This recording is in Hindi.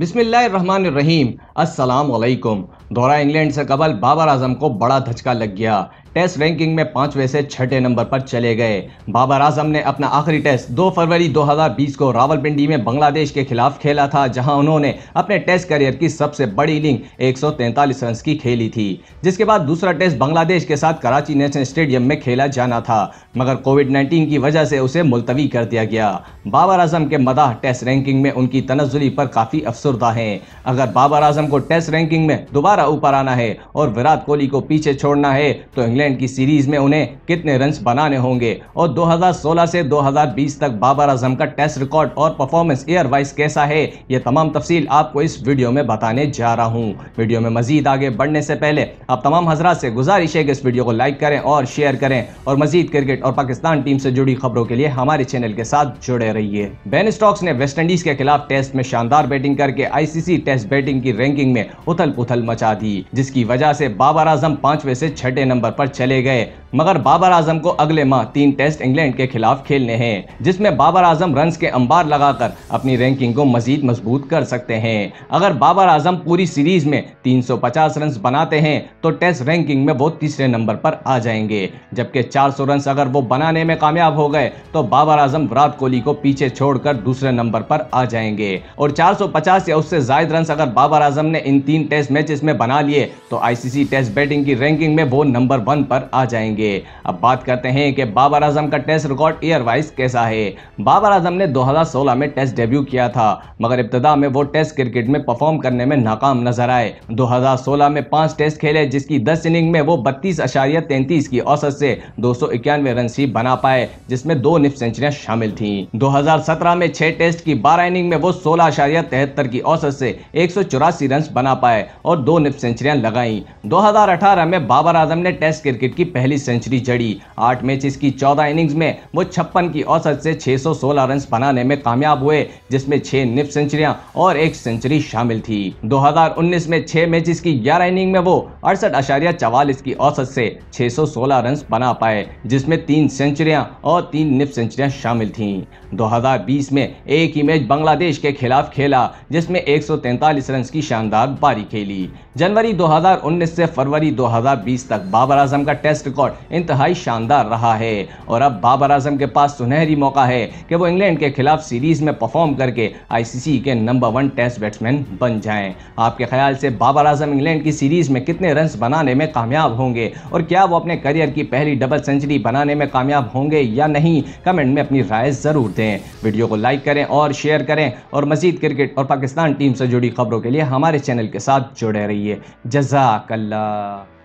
बिसमीम असलकुम दौरा इंग्लैंड से कबल बाबर आजम को बड़ा धचका लग गया टेस्ट रैंकिंग में पांचवे से छठे नंबर पर चले गए बाबर आजम ने अपना आखिरी टेस्ट 2 फरवरी 2020 को रावलपिंडी में बांग्लादेश के खिलाफ खेला था जहां उन्होंने अपने टेस्ट करियर की सबसे बड़ी इनिंग एक रन की खेली थी जिसके बाद दूसरा टेस्ट बांग्लादेश के साथ कराची नेशनल स्टेडियम में खेला जाना था मगर कोविड नाइन्टीन की वजह से उसे मुलतवी कर दिया गया बाबर आजम के मदाह टेस्ट रैंकिंग में उनकी तनजुली पर काफ़ी अफसरदा है अगर बाबर आजम को टेस्ट रैंकिंग में दोबारा ऊपर आना है और विराट कोहली को पीछे छोड़ना है तो इंग्लैंड इंग्लैंड की सीरीज में उन्हें कितने रन बनाने होंगे और 2016 से 2020 तक बाबर आजम का टेस्ट रिकॉर्ड और परफॉर्मेंस एयर वाइज कैसा है ये तमाम तफसील आपको इस वीडियो में बताने जा रहा हूँ वीडियो में मजीद आगे बढ़ने से पहले आप तमाम हजरा से गुजारिश है कि इस वीडियो को लाइक करें और शेयर करें और मजीद क्रिकेट और पाकिस्तान टीम से जुड़ी खबरों के लिए हमारे चैनल के साथ जुड़े रहिए बेन स्टॉक्स ने वेस्ट इंडीज के खिलाफ टेस्ट में शानदार बैटिंग करके आईसीसी टेस्ट बैटिंग की रैंकिंग में उथल पुथल मचा दी जिसकी वजह से बाबर आजम पांचवे से छठे नंबर पर चले गए मगर बाबर आजम को अगले माह तीन टेस्ट इंग्लैंड के खिलाफ खेलने हैं जिसमें बाबर आजम रन के अंबार लगाकर अपनी रैंकिंग को मजीद मजबूत कर सकते हैं अगर बाबर आजम पूरी सीरीज में 350 रन बनाते हैं तो टेस्ट रैंकिंग में वो तीसरे नंबर पर आ जाएंगे जबकि 400 रन अगर वो बनाने में कामयाब हो गए तो बाबर आजम विराट कोहली को पीछे छोड़कर दूसरे नंबर पर आ जाएंगे और चार या उससे जायद रन अगर बाबर आजम ने इन तीन टेस्ट मैच में बना लिए तो आईसीसी टेस्ट बैटिंग की रैंकिंग में वो नंबर वन पर आ जाएंगे जाएंगे अब बात करते हैं कि बाबर आजम का टेस्ट रिकॉर्ड ईयर वाइज कैसा है बाबर आजम ने 2016 में टेस्ट डेब्यू किया था मगर इब्तदा में वो टेस्ट क्रिकेट में परफॉर्म करने में नाकाम नजर आए 2016 में पांच टेस्ट खेले जिसकी दस इनिंग में वो बत्तीस अशारिया तैतीस की औसत से दो सौ इक्यानवे रन ही बना पाए जिसमें दो निफ्ट सेंचुरियां शामिल थी दो में छह टेस्ट की बारह इनिंग में वो सोलह तिहत्तर की औसत से एक सौ चौरासी रन बना पाए और दो निफ्ट सेंचुरियां लगाई दो में बाबर आजम ने टेस्ट क्रिकेट की पहली सेंचुरी जड़ी आठ मैचेस की चौदह इनिंग्स में वो छप्पन की औसत से 616 रन बनाने में कामयाब हुए जिसमें छह निप सेंचुरियां और एक सेंचुरी शामिल थी 2019 में छह मैचेस की ग्यारह इनिंग में वो अड़सठ अशारिया चवालीस की औसत से सोलह रन बना पाए जिसमें तीन सेंचुरियां और तीन निप सेंचुरियां शामिल हजार बीस में एक ही मैच बांग्लादेश के खिलाफ खेला जिसमें 143 रन की शानदार पारी खेली जनवरी 2019 से फरवरी 2020 तक बाबर आजम का टेस्ट रिकॉर्ड इंतहाई शानदार रहा है और अब बाबर आजम के पास सुनहरी मौका है कि वो इंग्लैंड के खिलाफ सीरीज़ में परफॉर्म करके आई के नंबर वन टेस्ट बैट्समैन बन जाए आपके ख्याल से बाबर आजम इंग्लैंड की सीरीज़ में कितने रन बनाने में कामयाब होंगे और क्या वो अपने करियर की पहली डबल सेंचुरी बनाने में कामयाब होंगे या नहीं कमेंट में अपनी राय ज़रूर दें वीडियो को लाइक करें और शेयर करें और मजीद क्रिकेट और पाकिस्तान टीम से जुड़ी खबरों के लिए हमारे चैनल के साथ जुड़े रहिए जजाकल्ला